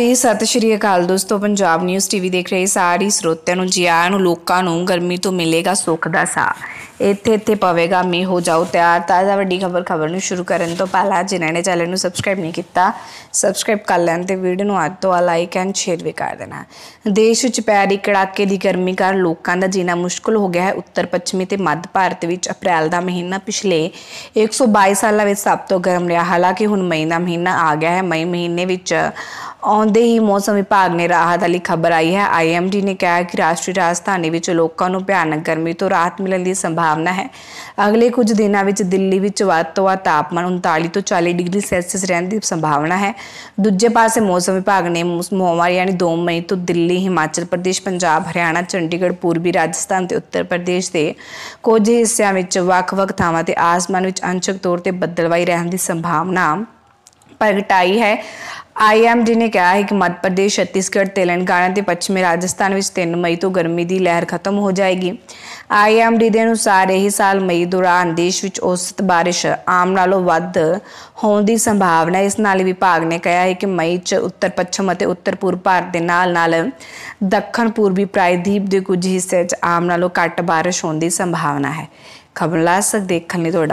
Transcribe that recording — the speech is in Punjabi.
ਤੇ ਸਤਿ ਸ਼੍ਰੀ ਅਕਾਲ ਦੋਸਤੋ ਪੰਜਾਬ ਨਿਊਜ਼ ਟੀਵੀ ਦੇਖ ਰਹੇ ਸਾਰੇ ਸਰੋਤਿਆਂ ਨੂੰ ਜਿਆ ਨੂੰ ਲੋਕਾਂ ਨੂੰ ਗਰਮੀ ਤੋਂ ਮਿਲੇਗਾ ਸੁੱਖ ਦਾ ਸਾਹ ਇੱਥੇ ਇੱਥੇ ਪਵੇਗਾ ਮੀਂਹ ਹੋ ਜਾਓ ਤਿਆਰ ਤਾਜ਼ਾ ਵੱਡੀ ਖਬਰ ਖਬਰ ਨੂੰ ਸ਼ੁਰੂ ਕਰਨ ਤੋਂ ਪਹਿਲਾਂ ਜਿਨ੍ਹਾਂ ਨੇ ਚੈਨਲ ਨੂੰ ਸਬਸਕ੍ਰਾਈਬ ਨਹੀਂ ਕੀਤਾ ਸਬਸਕ੍ਰਾਈਬ ਕਰ ਲੈਣ ਤੇ ਵੀਡੀਓ ਨੂੰ ਅੱਜ ਤੋਂ ਲਾਈਕ ਐਂਡ ਸ਼ੇਅਰ ਵੀ ਕਰ ਦੇਣਾ ਦੇਸ਼ ਵਿੱਚ ਪੈ ਰਹੀ ਕੜਾਕੇ ਦੀ ਗਰਮੀ ਕਾਰਨ ਲੋਕਾਂ ਦਾ ਜੀਣਾ ਮੁਸ਼ਕਲ ਹੋ ਗਿਆ ਹੈ ਉੱਤਰ ਪੱਛਮੀ ਤੇ ਮੱਧ ਭਾਰਤ ਵਿੱਚ ਅਪ੍ਰੈਲ ਦਾ ਮਹੀਨਾ ਪਿਛਲੇ 122 ਸਾਲਾਂ ਵਿੱਚ ਸਭ ਤੋਂ ਗਰਮ ਰਿਹਾ ਹਾਲਾਂਕਿ ਹੁਣ ਮਈ ਦਾ ਮਹੀਨਾ ਆ ਗਿਆ ਹੈ ਮਈ ਮਹੀਨੇ ਵਿੱਚ ਆਉਂਦੇ ਹੀ ਮੌਸਮ ਵਿਭਾਗ ਨੇ ਰਾਹਤ ਵਾਲੀ ਖਬਰ ਆਈ ਹੈ ਆਈਐਮਡੀ ਨੇ ਕਿਹਾ ਕਿ ਰਾਸ਼ਟਰੀ ਰਾਜਧਾਨੀ ਵਿੱਚ ਲੋਕਾਂ ਨੂੰ ਭਿਆਨਕ ਗਰਮੀ ਤੋਂ ਰਾਹਤ ਮਿਲਣ ਦੀ ਸੰਭਾਵਨਾ ਹੈ ਅਗਲੇ ਕੁਝ ਦਿਨਾਂ ਵਿੱਚ ਦਿੱਲੀ ਵਿੱਚ ਵੱਧ ਤੋਂ ਵੱਧ ਤਾਪਮਾਨ 39 ਤੋਂ 40 ਡਿਗਰੀ ਸੈਲਸੀਅਸ ਰਹਿਣ ਦੀ ਸੰਭਾਵਨਾ ਹੈ ਦੂਜੇ ਪਾਸੇ ਮੌਸਮ ਵਿਭਾਗ ਨੇ ਮੋਹਮਾਰ ਯਾਨੀ 2 ਮਈ ਤੋਂ ਦਿੱਲੀ ਹਿਮਾਚਲ ਪ੍ਰਦੇਸ਼ ਪੰਜਾਬ ਹਰਿਆਣਾ ਚੰਡੀਗੜ੍ਹ ਪੂਰਬੀ ਰਾਜਸਥਾਨ ਤੇ ਉੱਤਰ ਪ੍ਰਦੇਸ਼ ਦੇ ਕੁਝ ਹਿੱਸਿਆਂ ਵਿੱਚ ਵੱਖ-ਵੱਖ ਥਾਵਾਂ ਤੇ ਆਸਮਾਨ ਵਿੱਚ ਅੰਸ਼ਕ ਤੌਰ ਤੇ ਬੱਦਲਵਾਈ ਰਹਿਣ ਦੀ ਸੰਭਾਵਨਾ ਪ੍ਰਗਟਾਈ ਹੈ ਆਈਐਮਡੀ ਨੇ ਕਿਹਾ ਹੈ ਕਿ ਮੱਧ ਪ੍ਰਦੇਸ਼, ਛੱਤੀਸਗੜ੍ਹ, ਤੇਲੰਗਾਨਾ ਤੇ ਪੱਛਮੀ ਰਾਜਸਥਾਨ ਵਿੱਚ 3 ਮਈ ਤੋਂ ਗਰਮੀ ਦੀ ਲਹਿਰ ਖਤਮ ਹੋ ਜਾਏਗੀ। ਆਈਐਮਡੀ ਦੇ ਅਨੁਸਾਰ ਇਹ ਸਾਲ ਮਈ ਦੌਰਾਨ ਦੇਸ਼ ਵਿੱਚ ਔਸਤ ਬਾਰਿਸ਼ ਆਮ ਨਾਲੋਂ ਵੱਧ ਹੋਣ ਦੀ ਸੰਭਾਵਨਾ ਹੈ। ਇਸ ਨਾਲ ਵਿਭਾਗ ਨੇ ਕਿਹਾ ਹੈ ਕਿ ਮਈ 'ਚ ਉੱਤਰ ਪੱਛਮ ਅਤੇ ਉੱਤਰ ਪੂਰਬ ਭਾਰਤ ਦੇ ਨਾਲ-ਨਾਲ ਦੱਖਣ ਪੂਰਬੀ ਪ੍ਰਾਇਦੀਪ ਦੇ ਕੁਝ ਹਿੱਸਿਆਂ 'ਚ ਆਮ ਨਾਲੋਂ ਘੱਟ ਬਾਰਿਸ਼ ਹੋਣ ਦੀ ਸੰਭਾਵਨਾ ਹੈ। ਖਬਰ ਲਾਸਕ ਦੇਖਣ ਲਈ ਤੁਹਾਡਾ